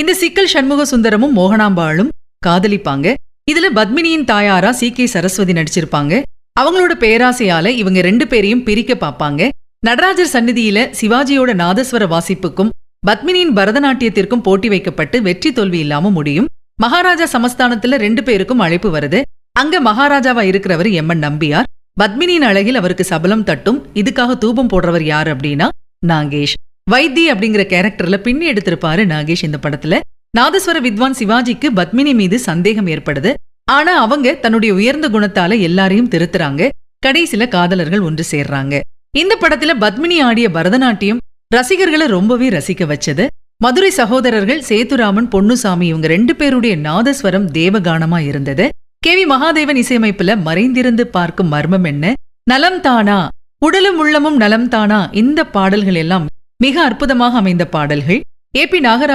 இந்த சிக்கல் சண்முக சுந்தரமும் மோகனாம்பாளும் காதலிப்பாங்க இதுல பத்மினியின் தாயாரா சி கே சரஸ்வதி நடிச்சிருப்பாங்க அவங்களோட பேராசையால இவங்க ரெண்டு பேரையும் பிரிக்க பார்ப்பாங்க நடராஜர் சந்நிதியில சிவாஜியோட நாதஸ்வர வாசிப்புக்கும் பத்மினியின் பரதநாட்டியத்திற்கும் போட்டி வைக்கப்பட்டு வெற்றி தோல்வி இல்லாம முடியும் மகாராஜா சமஸ்தானத்துல ரெண்டு பேருக்கும் அழைப்பு வருது அங்க மகாராஜாவா இருக்கிறவர் எம் என் நம்பியார் பத்மினியின் அழகில் அவருக்கு சபலம் தட்டும் இதுக்காக தூபம் போடுறவர் யார் அப்படின்னா நாகேஷ் வைத்தி அப்படிங்கிற கேரக்டர்ல பின்னி எடுத்திருப்பாரு நாகேஷ் இந்த படத்துல நாதஸ்வர வித்வான் சிவாஜிக்கு பத்மினி மீது சந்தேகம் ஏற்படுது ஆனா அவங்க தன்னுடைய உயர்ந்த குணத்தால எல்லாரையும் திருத்துறாங்க கடைசில காதலர்கள் ஒன்று சேர்றாங்க இந்த படத்துல பத்மினி ஆடிய பரதநாட்டியம் ரசிகர்களை ரொம்பவே ரசிக்க வச்சது மதுரை சகோதரர்கள் சேத்துராமன் பொன்னுசாமி இவங்க ரெண்டு பேருடைய நாதஸ்வரம் தேவகானமா இருந்தது கே வி மகாதேவன் இசையமைப்புல மறைந்திருந்து பார்க்கும் மர்மம் என்ன நலம் தானா உடலும் உள்ளமும் நலம் தானா இந்த பாடல்கள் எல்லாம் மிக அற்புதமாக அமைந்த பாடல்கள் ஏ பி நாகரா